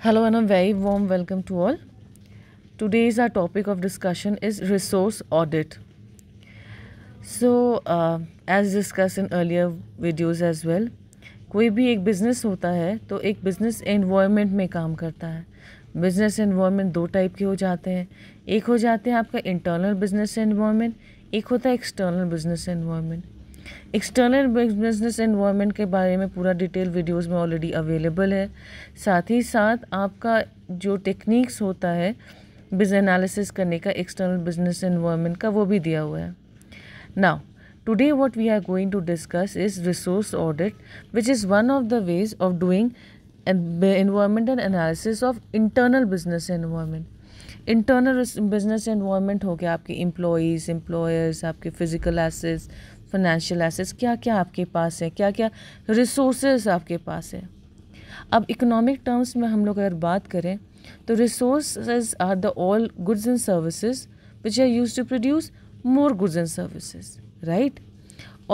Hello and a very warm welcome to all. Today's our topic of discussion is resource audit. So uh, as discussed in earlier videos as well, कोई भी एक business होता है तो एक business environment में काम करता है बिज़नेस एनवायरनमेंट दो टाइप के हो जाते हैं एक हो जाते हैं आपका इंटरनल बिज़नेस एनवायरनमेंट एक होता है external business environment external business environment के बारे में पूरा डिटेल वीडियोस में ऑलरेडी अवेलेबल है साथ ही साथ आपका जो टेक्निक्स होता है बिज एनालिसिस करने का एक्सटर्नल बिजनेस एनवायरनमेंट का वो भी दिया हुआ है now today we are going to discuss is resource audit which is one of the ways of doing environment and analysis of internal business environment internal business environment हो गया आपके employees employers आपके फिजिकल एसेट्स फाइनेंशियल एसेट्स क्या क्या आपके पास है क्या क्या रिसोर्स आपके पास है अब इकोनॉमिक टर्म्स में हम लोग अगर बात करें तो resource are the all goods and services which are use to produce more goods and services right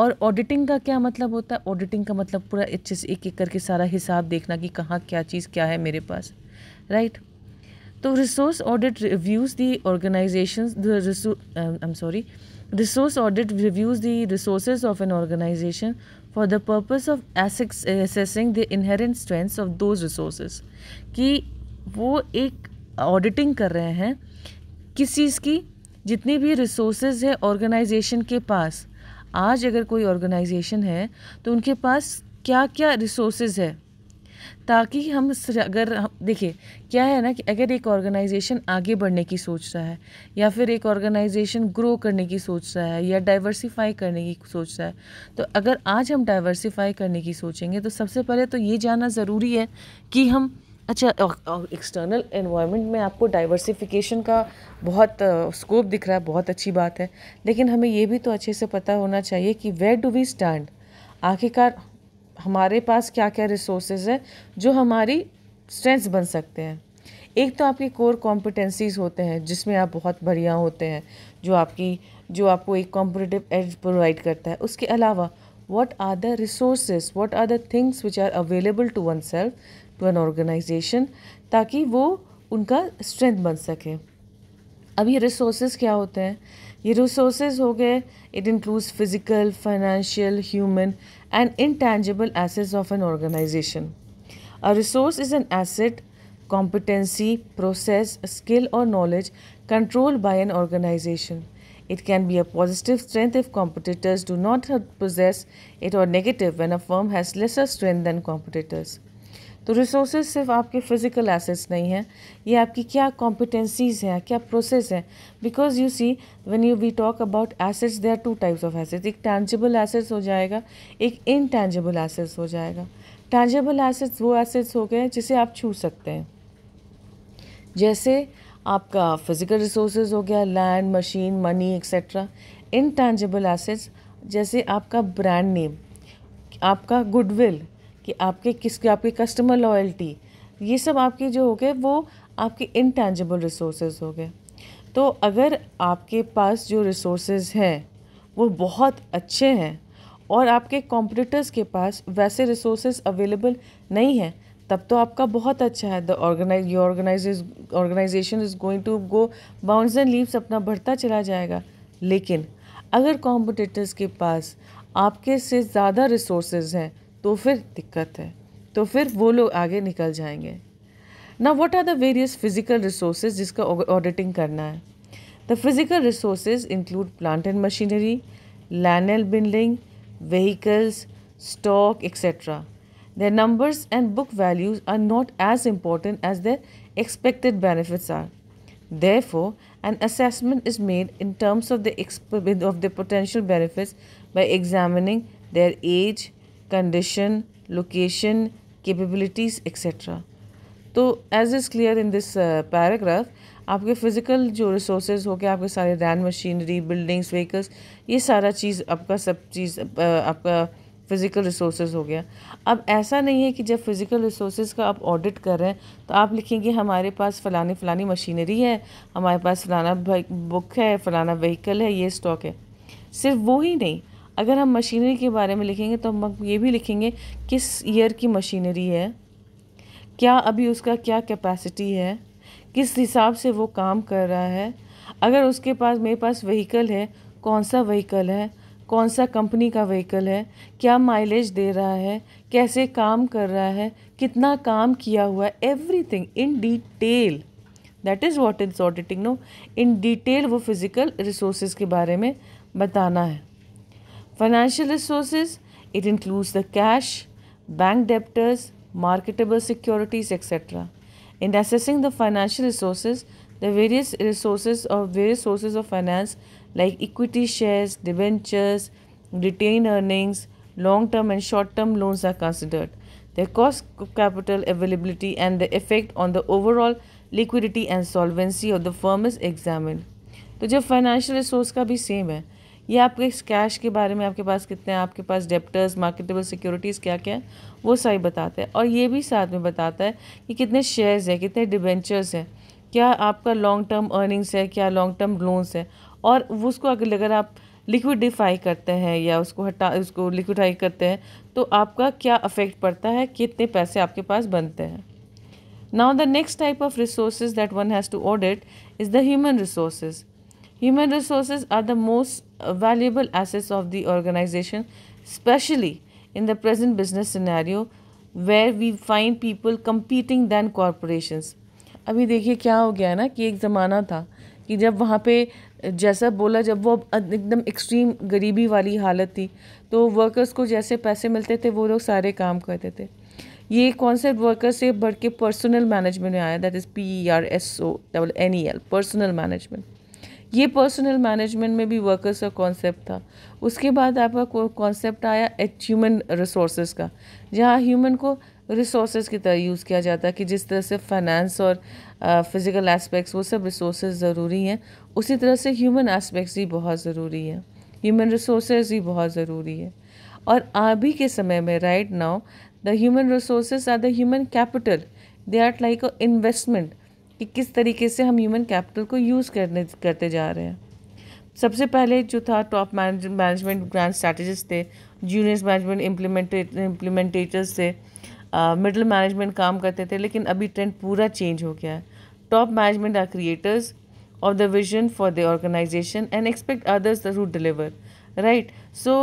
और ऑडिटिंग का क्या मतलब होता है ऑडिटिंग का मतलब पूरा अच्छे से एक एक करके सारा हिसाब देखना कि कहाँ क्या चीज़ क्या है मेरे पास राइट right? तो resource audit reviews the organisation I am sorry Resource audit reviews the resources of an organization for the purpose of assessing the inherent strengths of those resources कि वो एक ऑडिटिंग कर रहे हैं किस चीज़ की जितनी भी रिसोर्सेज है ऑर्गेनाइजेशन के पास आज अगर कोई ऑर्गेनाइजेशन है तो उनके पास क्या क्या रिसोर्सेज है ताकि हम अगर देखिए क्या है ना कि अगर एक ऑर्गेनाइजेशन आगे बढ़ने की सोच रहा है या फिर एक ऑर्गेनाइजेशन ग्रो करने की सोच रहा है या डाइवर्सिफाई करने की सोच रहा है तो अगर आज हम डाइवर्सिफाई करने की सोचेंगे तो सबसे पहले तो ये जानना ज़रूरी है कि हम अच्छा एक्सटर्नल एनवायरनमेंट में आपको डाइवर्सिफिकेशन का बहुत स्कोप दिख रहा है बहुत अच्छी बात है लेकिन हमें यह भी तो अच्छे से पता होना चाहिए कि वेयर डू वी स्टैंड आखिरकार हमारे पास क्या क्या रिसोर्सेज है जो हमारी स्ट्रेंथ्स बन सकते हैं एक तो आपकी कोर कॉम्पिटेंसीज होते हैं जिसमें आप बहुत बढ़िया होते हैं जो आपकी जो आपको एक कॉम्पिटेटिव एज प्रोवाइड करता है उसके अलावा are the the what are the things which are available to oneself to an organisation ताकि वो उनका स्ट्रेंथ बन सके अब ये रिसोर्सेज क्या होते हैं ये रिसोर्स हो गए it includes physical financial human and intangible assets of an organisation a resource is an asset competency process skill or knowledge control by an organisation it can be a positive strength if competitors do not possess it or negative when a firm has lesser strength than competitors तो resources सिर्फ आपके physical assets नहीं हैं ये आपकी क्या competencies हैं क्या प्रोसेस हैं because you see when you we talk about assets are two types of assets एक टैंजेबल एसेट्स हो जाएगा एक इनटैंजेबल एसेट्स हो जाएगा टैंजेबल एसेट्स वो एसेट्स हो गए जिसे आप छू सकते हैं जैसे आपका फिजिकल रिसोर्स हो गया land machine money etcetera intangible assets जैसे आपका ब्रांड नेम आपका गुडविल कि आपके किस आपकी कस्टमर लॉयल्टी ये सब आपके जो हो गए वो आपके इनटेंजिबल रिसोर्सेज हो गए तो अगर आपके पास जो रिसोर्स हैं वो बहुत अच्छे हैं और आपके कॉम्पिटिटर्स के पास वैसे रिसोर्स अवेलेबल नहीं हैं तब तो आपका बहुत अच्छा है the organise your organisation is going to go bound and leaves अपना बढ़ता चला जाएगा लेकिन अगर कॉम्पिटिटर्स के पास आपके से ज़्यादा रिसोर्स हैं तो फिर दिक्कत है तो फिर वो लोग आगे निकल जाएंगे ना what are the various physical resource जिसका ऑडिटिंग करना है the physical resource include plant and machinery land and building vehicles stock etcetera their numbers and book values are not as important as their expected benefits are therefore and assessment is made in terms of the of the potential benefits by examining their age condition location capabilities etcetera तो as is clear in this paragraph आपके physical जो resource हो गए आपके सारे रैन machinery buildings vehicles ये सारा चीज़ आपका सब चीज़ uh, आपका फ़िज़िकल रिसोर्स हो गया अब ऐसा नहीं है कि जब फ़िज़िकल रिसोर्स का आप ऑडिट कर रहे हैं तो आप लिखेंगे हमारे पास फ़लानी फ़लानी मशीनरी है हमारे पास फ़लाना बुक है फ़लाना व्हीकल है ये स्टॉक है सिर्फ वो ही नहीं अगर हम मशीनरी के बारे में लिखेंगे तो हम ये भी लिखेंगे किस ईयर की मशीनरी है क्या अभी उसका क्या कैपेसिटी है किस हिसाब से वो काम कर रहा है अगर उसके पास मेरे पास व्हीकल है कौन सा व्हीकल है कौन सा कंपनी का व्हीकल है क्या माइलेज दे रहा है कैसे काम कर रहा है कितना काम किया हुआ है everything in detail that is what is auditing know in detail वो फिज़िकल रिसोर्सेज के बारे में बताना है Financial resources, it includes the cash, bank debtors, marketable securities, etc. In assessing the financial resources, the various resources or various sources of finance like equity shares, debentures, retained earnings, long-term and short-term loans are considered. Their cost of capital availability and the effect on the overall liquidity and solvency of the firm is examined. तो जब financial resource का भी same है ये आपके इस cash के बारे में आपके पास कितने आपके पास डेप्टर्स मार्केटेबल सिक्योरिटीज़ क्या क्या है वो सारी बताते हैं और ये भी साथ में बताता है कि कितने शेयर्स हैं कितने डिबेंचर्स हैं क्या आपका लॉन्ग टर्म अर्निंग्स है क्या लॉन्ग टर्म लोन्स है और उसको अगर अगर आप लिक्विडिफाई करते हैं या उसको हटा उसको लिक्विडाई करते हैं तो आपका क्या अफेक्ट पड़ता है कितने पैसे आपके पास बनते हैं now the next type of resources that one has to audit is the human resources Human resources are the most valuable assets of the organization, especially in the present business scenario where we find people competing than corporations. अभी देखिए क्या हो गया ना कि एक ज़माना था कि जब वहाँ पे जैसा बोला जब वो एकदम एक्सट्रीम गरीबी वाली हालत थी तो वर्कर्स को जैसे पैसे मिलते थे वो लोग सारे काम करते थे ये कॉन्सेप्ट वर्कर्स से बढ़ के पर्सनल मैनेजमेंट में आया that is P R S O double N E L personnel management ये पर्सनल मैनेजमेंट में भी वर्कर्स का कॉन्सेप्ट था उसके बाद आपका कॉन्सेप्ट आया एच ह्यूमन रिसोर्स का जहाँ ह्यूमन को रिसोर्स की तरह यूज़ किया जाता है कि जिस तरह से फाइनेंस और फिज़िकल एस्पेक्ट्स वो सब रिसोर्स ज़रूरी हैं उसी तरह से ह्यूमन एस्पेक्ट्स भी बहुत ज़रूरी हैं ह्यूमन रिसोर्स भी बहुत ज़रूरी है और अभी के समय में right now the human resource are the human capital they are like a investment कि किस तरीके से हम ह्यूमन कैपिटल को यूज़ करने करते जा रहे हैं सबसे पहले जो था टॉप मैनेजमेंट ग्रांड स्ट्रैटेजिस्ट थे जूनियर मैनेजमेंट इम्प्लीमेंटेट इम्प्लीमेंटेटर्स थे मिडिल uh, मैनेजमेंट काम करते थे लेकिन अभी ट्रेंड पूरा चेंज हो गया है top management are creators of the vision for the organisation and expect others to deliver right so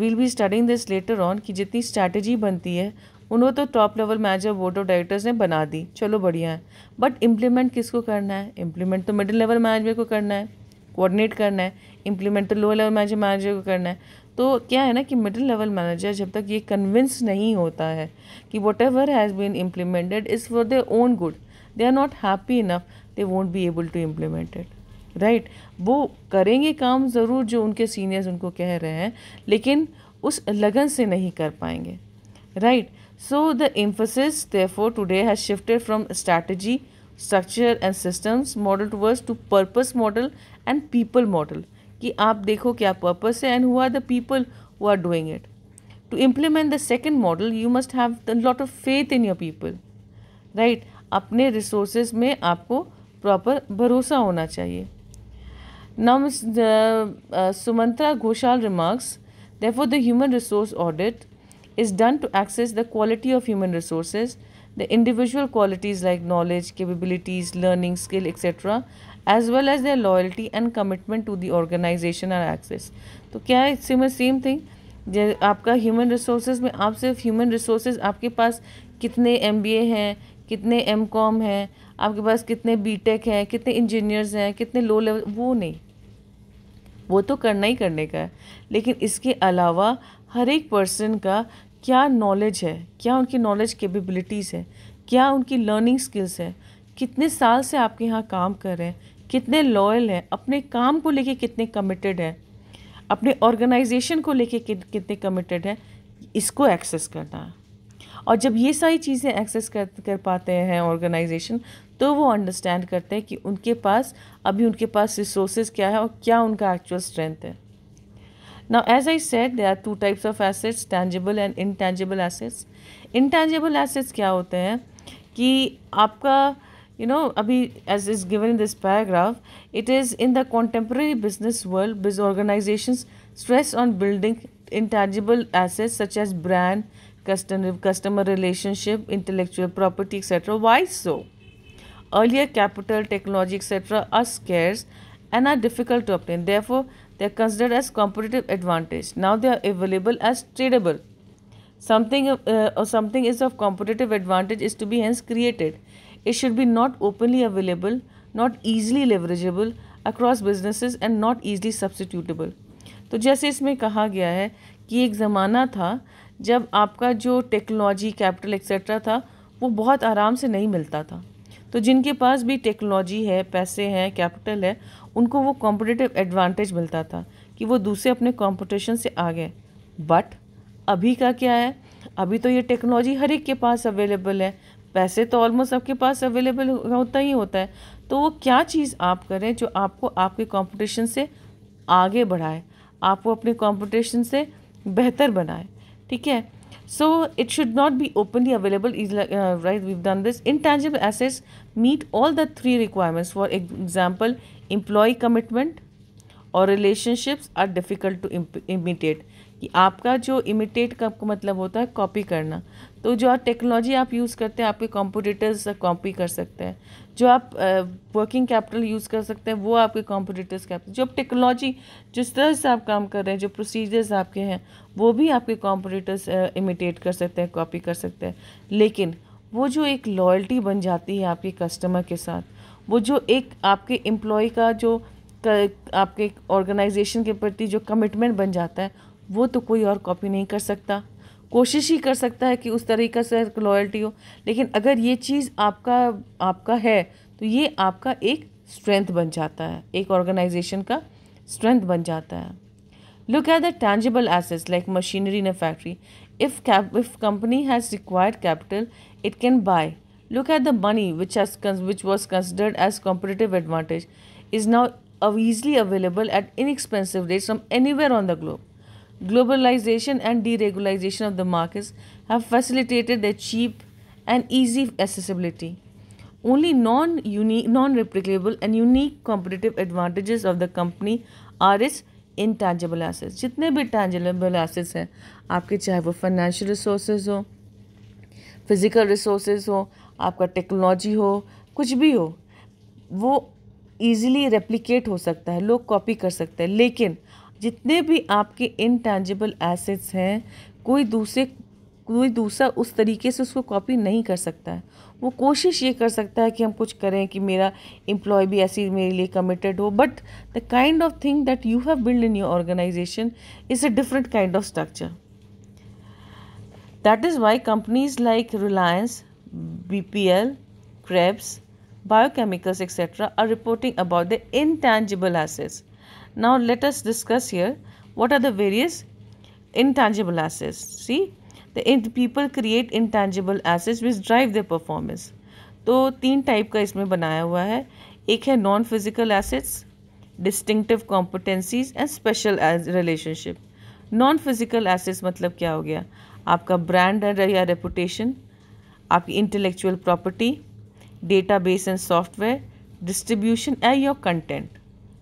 we'll be studying this later on कि जितनी स्ट्रैटेजी बनती है उन्हों तो top level manager board of directors ने बना दी चलो बढ़िया है बट इम्प्लीमेंट किसको करना है इम्प्लीमेंट तो मिडिल लेवल मैनेजमेंट को करना है कोऑर्डिनेट करना है इम्प्लीमेंट तो लोअर लेवल मैनेजर मैनेजर को करना है तो क्या है ना कि मिडिल लेवल मैनेजर जब तक ये कन्विंस नहीं होता है कि whatever has been implemented is for their own good they are not happy enough they won't be able to implemented right वो करेंगे काम ज़रूर जो उनके सीनियर्स उनको कह रहे हैं लेकिन उस लगन से नहीं कर पाएंगे right right? So the emphasis therefore today has shifted from strategy, structure and systems model towards to purpose model and people model. कि आप देखो क्या purpose है and who are the people who are doing it. To implement the second model, you must have a lot of faith in your people. Right? अपने resources में आपको proper भरोसा होना चाहिए Now, Uh, uh, Sumantra Ghoshal remarks, therefore, the human resource audit is done to access the quality of human resources, the individual qualities like knowledge, capabilities, learning, skill, etc., as well as their loyalty and commitment to the organization are accessed. to kya है सिम same thing आपका human resources में आप सिर्फ human resources आपके पास कितने M हैं कितने एम कॉम हैं आपके पास कितने बी टेक हैं कितने इंजीनियर्स हैं कितने लो लेवल वो नहीं वो तो करना ही करने का है लेकिन इसके अलावा हर एक पर्सन का क्या नॉलेज है क्या उनकी नॉलेज केपेबिलिटीज़ है क्या उनकी लर्निंग स्किल्स है कितने साल से आपके यहाँ काम कर रहे हैं कितने लॉयल हैं अपने काम को लेके कितने कमिटेड हैं अपने ऑर्गेनाइजेशन को लेके कितने कमिटेड हैं इसको एक्सेस करना है और जब ये सारी चीज़ें एक्सेस कर कर पाते हैं ऑर्गेनाइजेशन तो वो अंडरस्टैंड करते हैं कि उनके पास अभी उनके पास रिसोर्सेज क्या है और क्या उनका एक्चुअल स्ट्रेंथ है Now, as I said, there are two types of assets, tangible and intangible assets. Intangible assets क्या होते हैं कि you know abhi as is given in this paragraph it is in the contemporary business world business organizations stress on building intangible assets such as brand customer customer relationship intellectual property etc why so earlier capital technology etc are scarce and are difficult to obtain therefore They are considered as competitive advantage. Now they are available as tradable. Something uh, or something is of competitive advantage is to be hence created. It should be not openly available, not easily leverageable across businesses and not easily substitutable. तो जैसे इसमें कहा गया है कि एक ज़माना था जब आपका जो टेक्नोलॉजी कैपिटल एक्सेट्रा था वो बहुत आराम से नहीं मिलता था तो जिनके पास भी टेक्नोलॉजी है पैसे हैं कैपिटल है उनको वो कॉम्पिटेटिव एडवांटेज मिलता था कि वो दूसरे अपने कॉम्पिटिशन से आ गए बट अभी का क्या है अभी तो ये टेक्नोलॉजी हर एक के पास अवेलेबल है पैसे तो ऑलमोस्ट सबके पास अवेलेबल होता ही होता है तो वो क्या चीज़ आप करें जो आपको आपके कंपटीशन से आगे बढ़ाए आपको अपने कंपटीशन से बेहतर बनाए ठीक है So it should not be openly available. Uh, right, we've done this. Intangible assets meet all the three requirements. For example, employee commitment or relationships are difficult to imitate. कि आपका जो इमिटेट का मतलब होता है कॉपी करना तो जो आप टेक्नोलॉजी आप यूज़ करते हैं आपके कॉम्पिटिटर्स कॉपी कर सकते हैं जो आप वर्किंग कैपिटल यूज़ कर सकते हैं वो आपके कॉम्पिटिटर्स कैपिटल जो आप टेक्नोलॉजी जिस तरह से आप काम कर रहे हैं जो प्रोसीजर्स आपके हैं वो भी आपके कॉम्पिटिटर्स इमिटेट uh, कर सकते हैं कॉपी कर सकते हैं लेकिन वो जो एक लॉयल्टी बन जाती है आपके कस्टमर के साथ वो जो एक आपके एम्प्लॉय का जो आपके ऑर्गेनाइजेशन के प्रति जो कमिटमेंट बन जाता है वो तो कोई और कॉपी नहीं कर सकता कोशिश ही कर सकता है कि उस तरीक़े से लॉयल्टी हो लेकिन अगर ये चीज़ आपका आपका है तो ये आपका एक स्ट्रेंथ बन जाता है एक ऑर्गेनाइजेशन का स्ट्रेंथ बन जाता है look at the tangible assets like machinery in a factory if if company has required capital it can buy look at the money which has which was considered as competitive advantage is now easily available at inexpensive rate from anywhere on the globe Globalization and deregulation of the markets have facilitated their cheap and easy accessibility. Only non unique non replicable and unique competitive advantages of the company are its intangible assets jitne bhi tangible assets hain aapke chahe wo financial resources ho physical resources ho aapka technology ho kuch bhi ho wo easily replicate ho sakta hai log copy kar sakte hain lekin जितने भी आपके tangible assets हैं कोई दूसरे कोई दूसरा उस तरीके से उसको कॉपी नहीं कर सकता है वो कोशिश ये कर सकता है कि हम कुछ करें कि मेरा एम्प्लॉय भी ऐसी मेरे लिए कमिटेड हो but the kind of thing that you have build in your organisation is a different kind of structure that is why companies like Reliance B P L Krebs etcetera are reporting about the in intangible एसेस Now let us discuss here what are the various intangible assets. See, the people create intangible assets which drive their performance. तो तीन type का इसमें बनाया हुआ है एक है non physical assets distinctive competencies and special relationship non physical assets मतलब क्या हो गया आपका ब्रांड या रेपुटेशन आपकी intellectual property database and software distribution and your content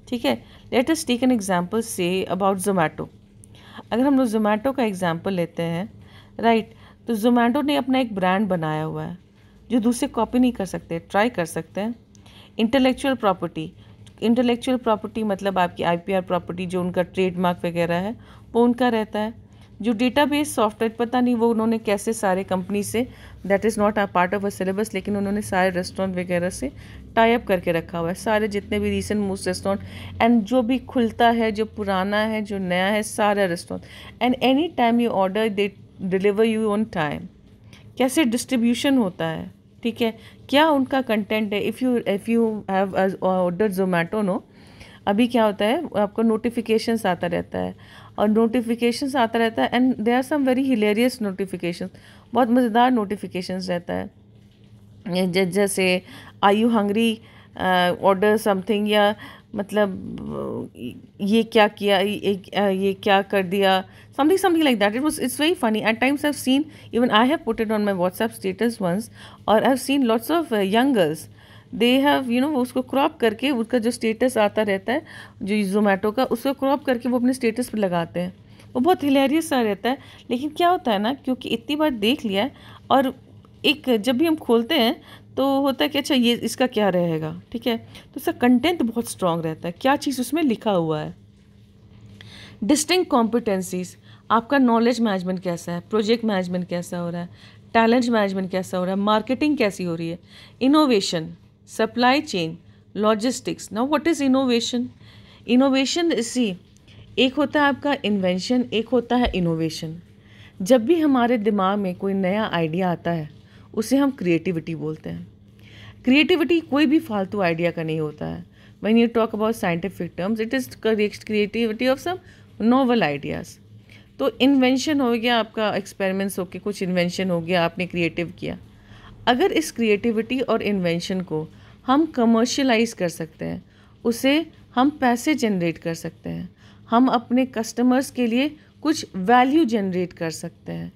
ठीक है let us take an example से अबाउट जोमेटो अगर हम लोग जोमेटो का एग्ज़ाम्पल लेते हैं राइट right, तो जोमेटो ने अपना एक ब्रांड बनाया हुआ है जो दूसरे कॉपी नहीं कर सकते ट्राई कर सकते हैं इंटेलेक्चुअल प्रॉपर्टी इंटेलेक्चुअल प्रॉपर्टी मतलब आपकी आईपीआर प्रॉपर्टी जो उनका ट्रेडमार्क वगैरह है वो उनका रहता है जो डेटाबेस सॉफ्टवेयर पता नहीं वो उन्होंने कैसे सारे कंपनी से that is not a part of a syllabus लेकिन उन्होंने सारे रेस्टोरेंट वगैरह से टाइप करके रखा हुआ है सारे जितने भी रिसेंट मूव रेस्टोरेंट एंड जो भी खुलता है जो पुराना है जो नया है सारा restaurant and any time you order they deliver you on time कैसे डिस्ट्रीब्यूशन होता है ठीक है क्या उनका कंटेंट है if you if you have order Zomato no अभी क्या होता है आपको नोटिफिकेशंस आता रहता है और नोटिफिकेशंस आता रहता है and they are some very hilarious notifications बहुत मज़ेदार नोटिफिकेशंस रहता है जैसे I you hungry order something या मतलब uh, ये क्या किया ये, ये uh, क्या कर दिया something something like that it was it's very funny at times have seen even I have put it on my WhatsApp status once और I have seen lots of young girls they have you know वो उसको crop करके उसका जो status आता रहता है जो जोमेटो का उसको क्रॉप करके वो अपने स्टेटस पर लगाते हैं वो बहुत हिलेरियस सा रहता है लेकिन क्या होता है ना क्योंकि इतनी बार देख लिया और एक जब भी हम खोलते हैं तो होता है कि अच्छा ये इसका क्या रहेगा ठीक है तो इसका कंटेंट बहुत स्ट्रॉन्ग रहता है क्या चीज़ उसमें लिखा हुआ है डिस्टिंग कॉम्पिटेंसीज आपका नॉलेज मैनेजमेंट कैसा है प्रोजेक्ट मैनेजमेंट कैसा हो रहा है टैलेंट मैनेजमेंट कैसा हो रहा है मार्केटिंग कैसी हो रही है innovation supply chain logistics now what is innovation innovation इसी एक होता है आपका इन्वेंशन एक होता है इनोवेशन जब भी हमारे दिमाग में कोई नया आइडिया आता है उसे हम क्रिएटिविटी बोलते हैं क्रिएटिविटी कोई भी फालतू आइडिया का नहीं होता है you talk about scientific terms it is is creativity of some novel ideas तो इन्वेंशन हो गया आपका एक्सपेरिमेंट्स होके कुछ इन्वेंशन हो गया आपने क्रिएटिव किया अगर इस क्रिएटिविटी और इन्वेंशन को हम कमर्शलाइज कर सकते हैं उसे हम पैसे जनरेट कर सकते हैं हम अपने कस्टमर्स के लिए कुछ वैल्यू जनरेट कर सकते हैं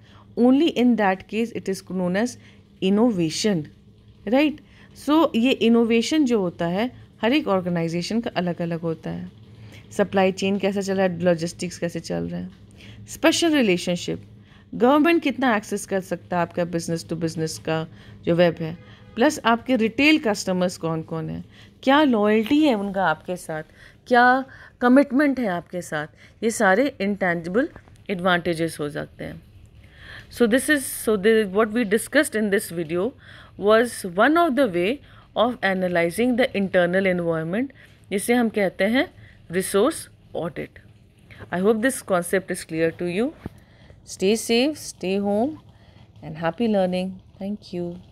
only in that case it is known as innovation right so ये इनोवेशन जो होता है हर एक ऑर्गेनाइजेशन का अलग अलग होता है सप्लाई चेन कैसा चल रहा है लॉजिस्टिक्स कैसे चल रहे हैं स्पेशल रिलेशनशिप गवर्नमेंट कितना एक्सेस कर सकता है आपका बिजनेस टू बिजनेस का जो वेब है प्लस आपके रिटेल कस्टमर्स कौन कौन है क्या लॉयल्टी है उनका आपके साथ क्या कमिटमेंट है आपके साथ ये सारे इंटेंजिबल एडवांटेजेस हो सकते हैं so this is so the, what we discussed in this video was one of the way of analyzing the internal environment जिसे हम कहते हैं resource audit I hope this concept is clear to you stay safe stay home and happy learning thank you